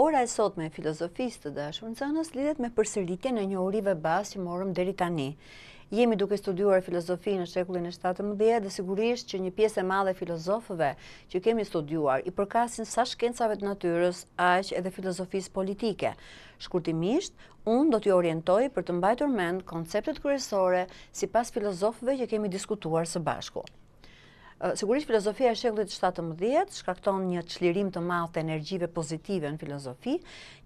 ora e sot me filozofisë të dashur, në cënës lidet me përsëritje në një urive basë që morëm deri tani. Jemi duke studuar filozofi në shekullin e 17 dhe sigurisht që një pjesë e madhe filozofëve që kemi studuar i përkasin sa shkencave të natyres, aqë edhe filozofisë politike. Shkurtimisht, unë do t'ju orientoj për të mbajtur mend konceptet kërësore si pas filozofëve që kemi diskutuar së bashku. Sigurisht, filozofia e shekullit 17 shkakton një çlirim të madh të energjive pozitive në filozofi,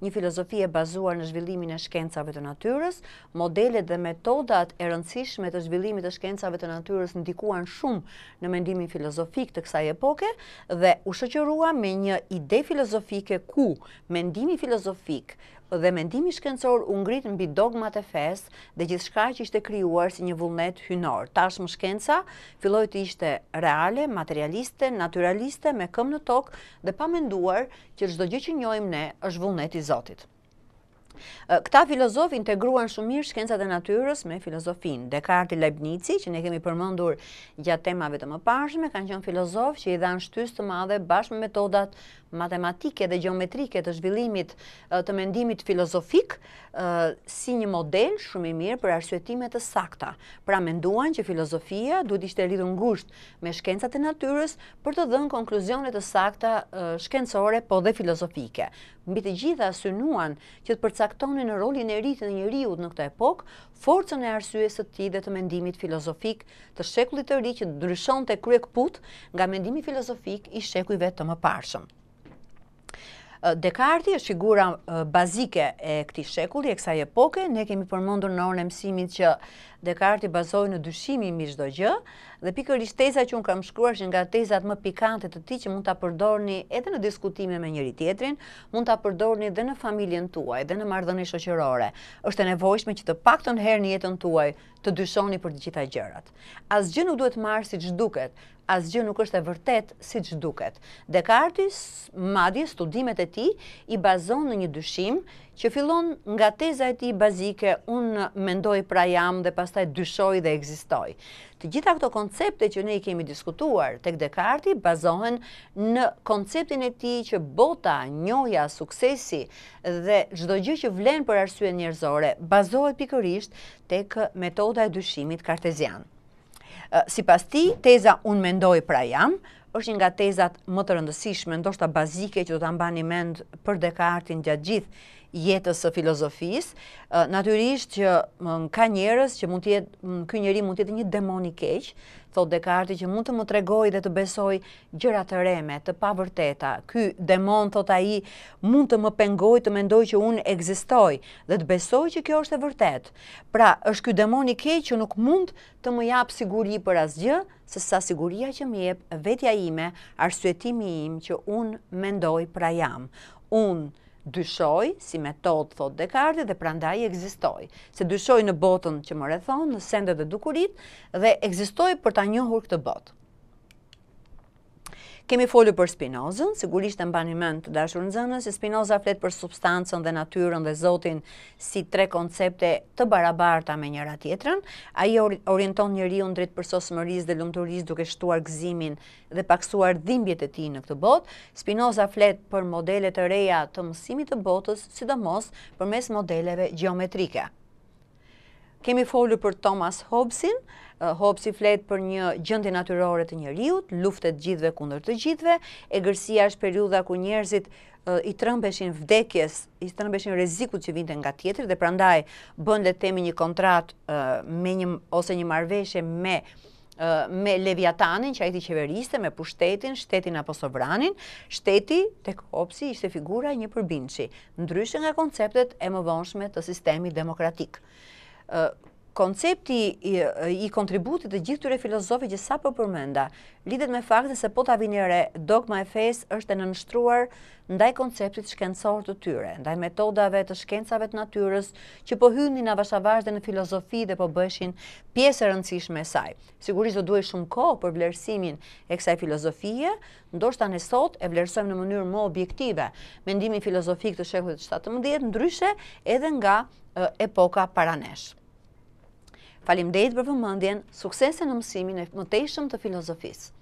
një filozofi e bazuar në zhvillimin e shkencave të natyrës. Modelet dhe metodat e rëndësishme të zhvillimit të shkencave të natyrës ndikuan shumë në mendimin filozofik të kësaj epoke dhe u shoqërua me një ide filozofike ku mendimi filozofik dhe mendimi shkencor u ngrit mbi dogmat e fesë dhe gjithçka që ishte krijuar si një vullnet hynor. Tashmë shkenca filloi të ishte reale, materialiste, naturaliste me këmbë në tokë dhe pa menduar që çdo gjë që njohim ne është vullnet i Zotit. Këta filozofi integruan shumë mirë shkencët e natyrës me filozofin. Descartes i Leibnici, që ne kemi përmëndur gjatë temave të më pashme, kanë qënë filozof që i dhanë shtys të madhe bashkë me metodat matematike dhe geometrike të zhvillimit të mendimit filozofik si një model shumë i mirë për arsuetimet të sakta. Pra menduan që filozofia du t'ishte lidhë ngusht me shkencët e natyrës për të dhënë konkluzionet të sakta shkencore po dhe filozofike. Mbi të gjitha synuan që të në rolin e rritë në njëriut në këtë epok, forcën e arsyes të ti dhe të mendimit filozofik të shekullit të rritë që ndryshon të krye put nga mendimi filozofik i shekullit të më parshëm. Dekarti është figura bazike e këti shekulli, e kësa epoke. Ne kemi përmëndur në orën e mësimit që Dekarti bazoj në dyshimi i mishdo gjë. Dhe pikër ishtë teza që unë kam shkruar që nga tezat më pikante të ti që mund të përdorni edhe në diskutime me njëri tjetrin, mund të përdorni edhe në familjen tuaj, edhe në mardhëni shoqërore. është e nevojshme që të pak të nëherë një jetën tuaj të dyshoni për të gjitha gjërat. Asgjë nuk duhet marë si që duket, asgjë nuk është e vërtet si që duket. Dekartis, madje studimet e ti i bazon në një dyshim që fillon nga teza e ti bazike unë mendoj pra jam dhe pastaj dyshoj dhe egzistoj. Të gjitha këto koncepte që ne i kemi diskutuar tek Dekarti bazohen në konceptin e ti që bota, njoja, suksesi dhe gjdo gjë që vlen për arsye njerëzore bazohet pikërisht tek metoda e dyshimit kartezian. Si pas ti, teza unë mendoj pra jam, është një nga tezat më të rëndësishme, ndoshta bazike që do ta mbani mend për Dekartin gjatë gjithë jetës së filozofisë, natyrisht që ka njerës që mund tjetë, këj njeri mund tjetë një demoni keqë, thot Dekarti që mund të më tregoj dhe të besoj gjërat të reme, të pavërteta, Ky demon, thot a i, mund të më pengoj të mendoj që unë egzistoj dhe të besoj që kjo është e vërtet. Pra, është këj demoni keqë që nuk mund të më japë siguri për asgjë, se sa siguria që më jepë vetja ime, arsuetimi im që unë mendoj pra jam. Unë, dyshoj si metod, thot Descartes, dhe prandaj egzistoj. Se dyshoj në botën që më rethonë, në sendet dhe dukurit, dhe egzistoj për ta njohur këtë botë. Kemi folu për Spinozën, sigurisht e mbanimën të dashur në zënës, Spinoza flet për substancën dhe natyrën dhe zotin si tre koncepte të barabarta me njëra tjetrën, a i orienton njëri unë dritë për sosëmëris dhe lumëturis duke shtuar gëzimin dhe paksuar dhimbjet e ti në këtë botë, Spinoza flet për modele të reja të mësimit të botës, sidomos për mes modeleve geometrike kemi folu për Thomas Hobbesin, Hobbes i fletë për një gjëndi natyrore të njëriut, luftet gjithve kundër të gjithve, e gërësia është periuda ku njerëzit i trëmbeshin vdekjes, i trëmbeshin rezikut që vinte nga tjetër, dhe prandaj bëndet temi një kontrat me një, ose një marveshe me me Leviatanin, që ajti qeveriste, me pushtetin, shtetin apo sovranin, shteti, tek Hobbesi ishte figura një përbinqi, ndryshë nga konceptet e më vonshme të sistemi demokratikë koncepti i, kontributit të gjithë tyre filozofi që sa për po përmenda, lidet me faktin se po të avinire dogma e fes është e nënështruar ndaj konceptit shkencor të tyre, ndaj metodave të shkencave të natyres që po hyndin në vashavash dhe në filozofi dhe po bëshin pjesë rëndësishme e saj. Sigurisht do duhe shumë kohë për vlerësimin e kësaj filozofie, ndoshta në sot e vlerësojmë në mënyrë më objektive mendimin filozofik të shekullit 17, ndryshe edhe nga epoka paranesh. Falim dhejtë për vëmëndjen, suksese në mësimin e mëtejshëm të filozofisë.